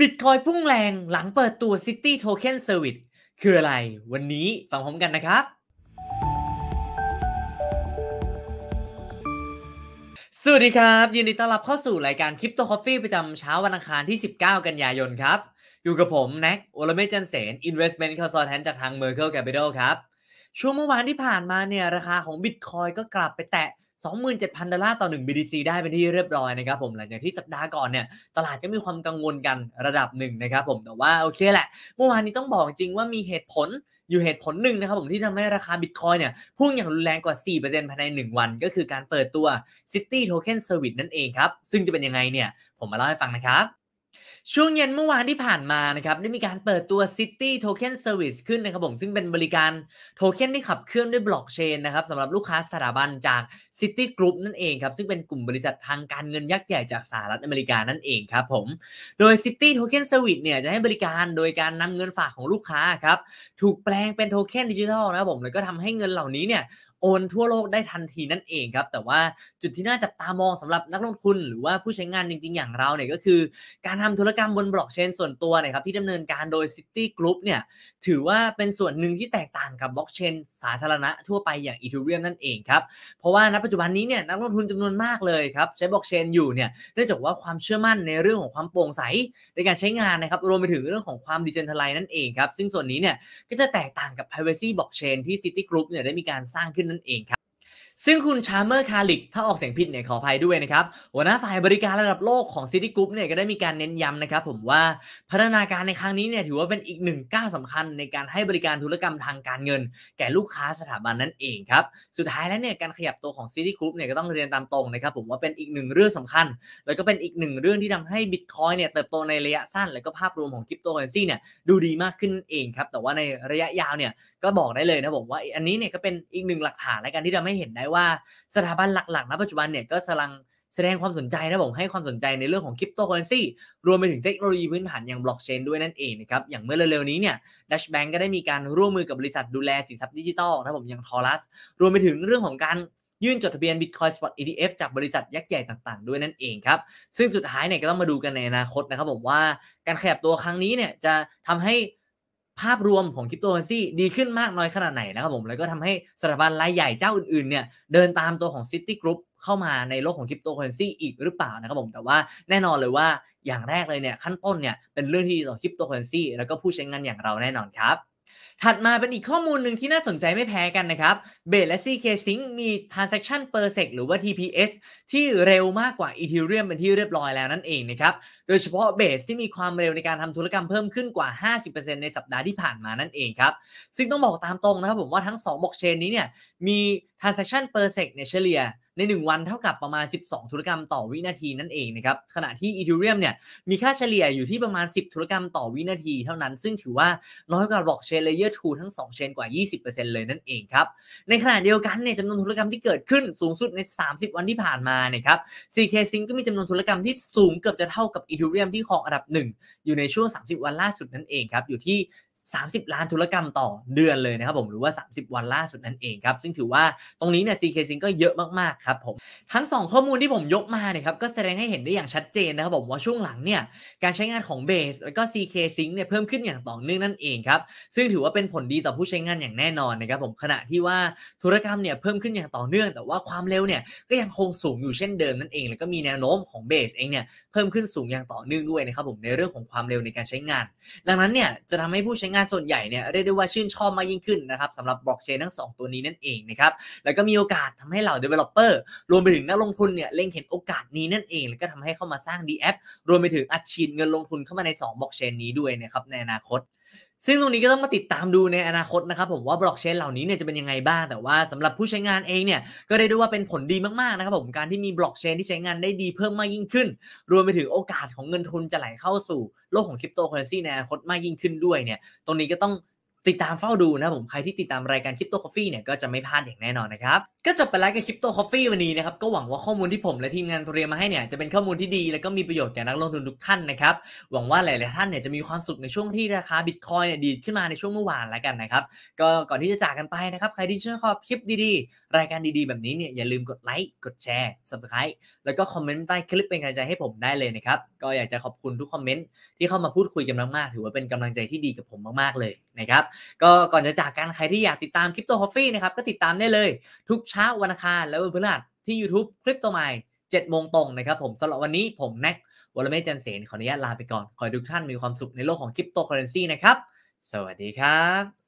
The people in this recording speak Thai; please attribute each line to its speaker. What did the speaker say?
Speaker 1: บิตคอยพุ่งแรงหลังเปิดตัว City Token Service คืออะไรวันนี้ฟังพร้อมกันนะครับ สวัสดีครับยินดีต้อนรับเข้าสู่รายการคริปโตคอฟฟี่ประจำเช้าวันอังคารที่ 19 กันยายนครับ อยู่กับผมแน็กโอลเมจันเสน Investment Consultant จากทาง Merkle Capital ครับช่วงเมื่อวานที่ผ่านมาเนี่ยราคาของบิตคอยก็กลับไปแตะ27,000 ดอลลาร์ต่อ 1 BTC ได้เป็นที่เรียบร้อยนะครับผม หลังจากที่สัปดาห์ก่อนเนี่ย ตลาดก็มีความกังวลกันระดับหนึ่งนะครับผม แต่ว่าโอเคแหละ เมื่อวานนี้ต้องบอกจริงว่ามีเหตุผลอยู่เหตุผลหนึ่งนะครับผมที่ทำให้ราคาบิตคอยเนี่ยพุ่งอย่างรุนแรงกว่า 4%ภายใน 1 วันก็คือการเปิดตัว City Token Service นั่นเองครับ ซึ่งจะเป็นยังไงเนี่ยผมมาเล่าให้ฟังนะครับช่วงเย็นเมื่อวานที่ผ่านมานะครับ ได้มีการเปิดตัว City Token Service ขึ้นนะครับผม ซึ่งเป็นบริการโทเค็นที่ขับเคลื่อนด้วยบล็อกเชนนะครับสำหรับลูกค้าสถาบันจาก City Group นั่นเองครับ ซึ่งเป็นกลุ่มบริษัททางการเงินยักษ์ใหญ่จากสหรัฐอเมริกา นั่นเองครับผม โดย City Token Service เนี่ย จะให้บริการโดยการนำเงินฝากของลูกค้าครับถูกแปลงเป็นโทเค็นดิจิทัลนะครับผมแล้วก็ทำให้เงินเหล่านี้เนี่ยโอนทั่วโลกได้ทันทีนั่นเองครับแต่ว่าจุดที่น่าจับตามองสำหรับนักลงทุนหรือว่าผู้ใช้งานจริง ๆ อย่างเราเนี่ยก็คือการทำธุรกรรมบนบล็อกเชน ส่วนตัวนะครับที่ดำเนินการโดย City Group เนี่ยถือว่าเป็นส่วนหนึ่งที่แตกต่างกับบล็อกเชน สาธารณะทั่วไปอย่างอีทูเรียมนั่นเองครับเพราะว่าณปัจจุบันนี้เนี่ยนักลงทุนจำนวนมากเลยครับใช้บล็อกเชนอยู่เนี่ยเนื่องจากว่าความเชื่อมั่นในเรื่องของความโปร่งใสในการใช้งานนะครับรวมไปถึงเรื่องของความดิจิทัลไลนั่นเองครับซึ่งส่วนนี้เนี่ยก็จะแตกต่างกับ Privacy Blockchain ที่ City Group เนี่ยได้มีการสร้างขึ้นนั่นเองครับซึ่งคุณชาร์เมอร์คาลิก ถ้าออกเสียงผิดเนี่ยขออภัยด้วยนะครับหัวหน้าฝ่ายบริการระดับโลกของซิตี้กรุ๊ปเนี่ยก็ได้มีการเน้นย้ำนะครับผมว่าพัฒนาการในครั้งนี้เนี่ยถือว่าเป็นอีกหนึ่งก้าวสำคัญในการให้บริการธุรกรรมทางการเงิน แก่ลูกค้าสถาบันนั่นเองครับ สุดท้ายแล้วเนี่ยการขยับตัวของซิตี้กรุ๊ปเนี่ยก็ต้องเรียนตามตรงนะครับผมว่าเป็นอีกหนึ่งเรื่องสำคัญแล้วก็เป็นอีกหนึ่งเรื่องที่ทำให้บิตคอยเนี่ยเติบโตในระยะสั้นแล้วก็ภาพรวมของคริปโตเคอเรนซีเนี่ยดูดีมากขึ้นเองครับแต่ว่าในระยะยาวเนี่ยก็บอกได้เลยนะผมว่าอันนี้เนี่ยก็เป็นอีกหนึ่งหลักฐานแลการที่ทำให้เห็นไดว่าสถาบันหลักๆ ณ ปัจจุบันเนี่ยก็กำลังแสดงความสนใจนะผมให้ความสนใจในเรื่องของคริปโตเคอเรนซีรวมไปถึงเทคโนโลยีพื้นฐานอย่างบล็อกเชนด้วยนั่นเองนะครับอย่างเมื่อเร็วๆนี้เนี่ยดัชแบงก์ก็ได้มีการร่วมมือกับบริษัทดูแลสินทรัพย์ดิจิตอลนะผมอย่างทอรัสรวมไปถึงเรื่องของการยื่นจดทะเบียน Bitcoin Spot ETF จากบริษัทยักษ์ใหญ่ต่าง ๆ ด้วยนั่นเองครับซึ่งสุดท้ายเนี่ยก็ต้องมาดูกันในอนาคตนะครับผมว่าการขยับตัวครั้งนี้เนี่ยจะทำให้ภาพรวมของคริปโตเคอเรนซีดีขึ้นมากน้อยขนาดไหนนะครับผมแล้วก็ทำให้สถาบันรายใหญ่เจ้าอื่นๆ เนี่ย เดินตามตัวของซิตี้กรุ๊ปเข้ามาในโลกของคริปโตเคอเรนซีอีกหรือเปล่านะครับผม แต่ว่าแน่นอนเลยว่าอย่างแรกเลยเนี่ยขั้นต้นเนี่ย เป็นเรื่องที่ดีต่อคริปโตเคอเรนซีแล้วก็ผู้ใช้งานอย่างเราแน่นอนครับถัดมาเป็นอีกข้อมูลหนึ่งที่น่าสนใจไม่แพ้กันนะครับเบสและ CK Sync มี transaction per sec หรือว่า TPS ที่เร็วมากกว่า Ethereum เป็นที่เรียบร้อยแล้วนั่นเองนะครับ โดยเฉพาะเบสที่มีความเร็วในการทำธุรกรรมเพิ่มขึ้นกว่า 50%ในสัปดาห์ที่ผ่านมานั่นเองครับ ซึ่งต้องบอกตามตรงนะครับผมว่าทั้ง 2บล็อกเชนนี้เนี่ยมี transaction per sec เนี่ยเฉลี่ยใน 1 วันเท่ากับประมาณ 12 ธุรกรรมต่อวินาทีนั่นเองนะครับขณะที่อีทูเรียมเนี่ยมีค่าเฉลี่ยอยู่ที่ประมาณ 10 ธุรกรรมต่อวินาทีเท่านั้น ซึ่งถือว่า น้อยกว่าบล็อกเชนเลเยอร์ูทั้ง2เชนกว่า 20%เลยนั่นเองครับในขณะเดียวกันเนี่ยจำนวนธุรกรรมที่เกิดขึ้นสูงสุดใน 30 วันที่ผ่านมานะครับ CK Sync ก็มีจำนวนธุรกรรมที่สูงเกือบจะเท่ากับอีทูเรียมที่ครองอันดับ1อยู่ในช่วง30 วันล่าสุดนั่นเองครับอยู่ที่30 ล้านธุรกรรมต่อ เดือนเลย นะครับผมหรือว่า 30 วัน ล่า สุดนั่นเอง ครับ ซึ่งถือว่าตรงนี้ เนี่ย CK ซิงก็เยอะมาก ๆ ครับผมทั้ง 2 ข้อมูลที่ผมยกมา เนี่ย ครับ ก็แสดงให้เห็นได้อย่างชัดเจน นะครับผม ว่าช่วงหลัง เนี่ย การใช้งานของเบสแล้ว ก็ CK ซิงเนี่ยเพิ่มขึ้นอย่างต่อเนื่องนั่นเองครับซึ่งถือว่าเป็นผลดีต่อผู้ใช้งานอย่างแน่นอนนะครับผมขณะที่ว่าธุรกรรมเนี่ยเพิ่มขึ้นอย่างต่อเนื่องแต่ว่าความเร็วเนี่ยก็ยังคงสูงอยู่เช่นเดิมนั่นเองแล้วก็มีแนวโน้มของเบสเองเนี่ยเพิ่มขึ้นสูงอย่างต่อเนื่องด้วยนะครับผมในเรื่องของความเร็วในการใช้งาน ดังนั้นเนี่ยจะทำให้ผู้ใช้งานส่วนใหญ่เนี่ยเรียกได้ว่าชื่นชอบมากยิ่งขึ้นนะครับสำหรับบล็อกเชนทั้ง 2 ตัวนี้นั่นเองนะครับแล้วก็มีโอกาสทำให้เหล่า developer รวมไปถึงนักลงทุนเนี่ยเล็งเห็นโอกาสนี้นั่นเอง แล้วก็ทำให้เข้ามาสร้าง d ีแอรวมไปถึงอัดฉีดเงินลงทุนเข้ามาใน2บล็อกเชนนี้ด้วยนะครับในอนาคตซึ่งตรงนี้ก็ต้องมาติดตามดูในอนาคตนะครับผมว่าบล็อกเชนเหล่านี้เนี่ยจะเป็นยังไงบ้างแต่ว่าสำหรับผู้ใช้งานเองเนี่ยก็ได้ด้วยว่าเป็นผลดีมากๆนะครับผมการที่มีบล็อกเชนที่ใช้งานได้ดีเพิ่มมากยิ่งขึ้น รวมไปถึงโอกาสของเงินทุนจะไหลเข้าสู่โลกของคริปโตเคอเรนซีในอนาคตมากยิ่งขึ้นด้วยเนี่ยตรงนี้ก็ต้องติดตามเฝ้าดูนะผมใครที่ติดตามรายการคริปโตคอฟฟี่เนี่ยก็จะไม่พลาดอย่างแน่นอนนะครับ ก็จบไปแล้วกับคริปโตคอฟฟี่วันนี้นะครับ ก็หวังว่าข้อมูลที่ผมและทีมงานเตรียมมาให้เนี่ยจะเป็นข้อมูลที่ดี และก็มีประโยชน์แก่นักลงทุนทุกท่านนะครับ หวังว่าหลายๆท่านเนี่ยจะมีความสุขในช่วงที่ราคาบิตคอยเนี่ยดีดขึ้นมาในช่วงเมื่อวานแล้วกันนะครับ ก็ก่อนที่จะจากกันไปนะครับ ใครที่ชื่นชอบคลิปดีๆ รายการดีๆแบบนี้เนี่ยอย่าลืมกดไลค์กดแชร์สับสไครต์แล้วก็คอมเมนต์ใต้คลิปเป็นกำลังใจให้ผมได้เลยนะครับก็อยากจะขอบคุณทุกคอมเมนต์ที่เข้ามาพูดคุยกันมากๆถือว่าเป็นกำลังใจที่ดีกับผมมากๆเลยนะครับก็ ก่อนจะจากกันใครที่อยากติดตามคริปโตฮอฟฟี่ นะ ครับ ก็ติดตามได้เลย ทุกเช้าวันอังคารและวันพฤหัสที่ YouTube คริปโตหม่ 7 โมงตรงนะครับ ผมสำหรับ วันนี้ผม แน็กวลเมจันเสน ขออนุญาตลาไปก่อนขอให้ทุก ท่าน มีความสุข ในโลก ของคริปโตเคอเรนซีนะ ครับสวัสดีครับ